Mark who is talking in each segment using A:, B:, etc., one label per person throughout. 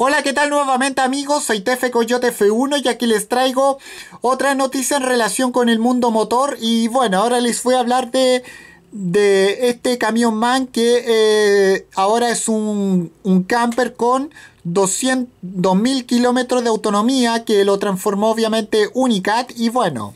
A: Hola, ¿qué tal nuevamente amigos? Soy Tefe Coyote F1 y aquí les traigo otra noticia en relación con el mundo motor y bueno, ahora les voy a hablar de, de este camión man que eh, ahora es un, camper con 200, 2000 kilómetros de autonomía que lo transformó obviamente Unicat y bueno...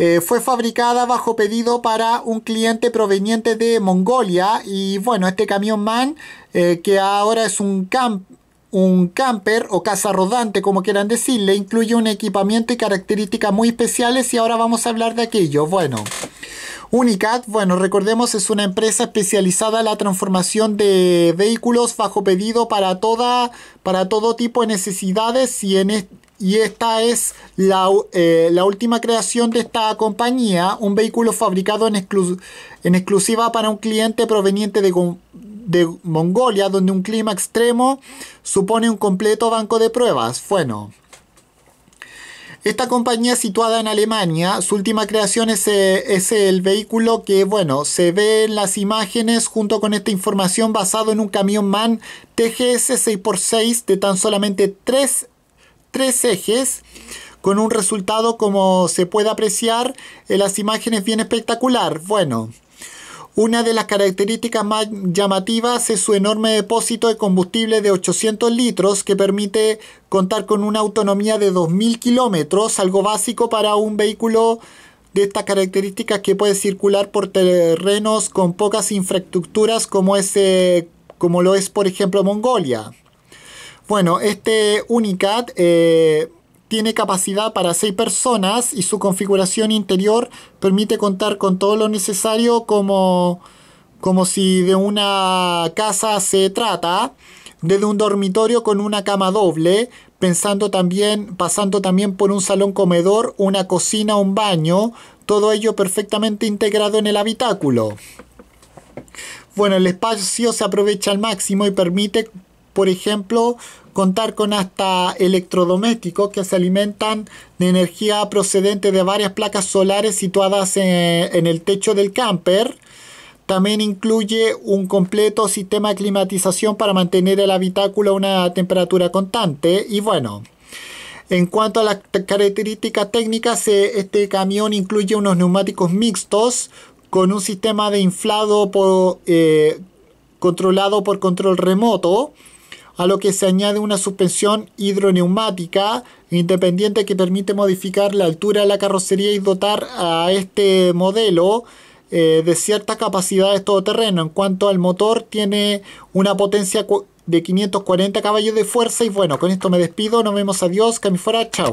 A: Eh, fue fabricada bajo pedido para un cliente proveniente de Mongolia y bueno, este camión man eh, que ahora es un, camper un camper o casa rodante, como quieran decirle, incluye un equipamiento y características muy especiales y ahora vamos a hablar de aquello. Bueno, Unicat, bueno, recordemos es una empresa especializada en la transformación de vehículos bajo pedido para, toda, para todo tipo de necesidades y y esta es eh, la, última creación de esta compañía, un vehículo fabricado en exclusiva para un cliente proveniente de, de Mongolia, donde un clima extremo supone un completo banco de pruebas. Bueno. Esta compañía situada en Alemania, su última creación es, eh, el vehículo que, bueno, se ve en las imágenes junto con esta información basado en un camión MAN TGS 6x6 de tan solamente tres ejes, con un resultado como se puede apreciar en las imágenes bien espectacular. Bueno. Una de las características más llamativas es su enorme depósito de combustible de 800 litros que permite contar con una autonomía de 2.000 kilómetros, algo básico para un vehículo de estas características que puede circular por terrenos con pocas infraestructuras como, ese, eh, como lo es por ejemplo Mongolia. Bueno, este Unicat eh, tiene capacidad para 6 personas y su configuración interior permite contar con todo lo necesario como, como si de una casa se trata, desde un dormitorio con una cama doble, pensando también, pasando también por un salón comedor, una cocina, un baño, todo ello perfectamente integrado en el habitáculo. Bueno, el espacio se aprovecha al máximo y permite por ejemplo, contar con hasta electrodomésticos que se alimentan de energía procedente de varias placas solares situadas en, el techo del camper. También incluye un completo sistema de climatización para mantener el habitáculo a una temperatura constante. Y bueno, en cuanto a las características técnicas, eh, este camión incluye unos neumáticos mixtos con un sistema de inflado eh, controlado por control remoto a lo que se añade una suspensión hidroneumática independiente que permite modificar la altura de la carrocería y dotar a este modelo eh, de ciertas capacidades todoterreno. En cuanto al motor, tiene una potencia de 540 caballos de fuerza y bueno, con esto me despido, nos vemos, adiós, que mi fuera, chao.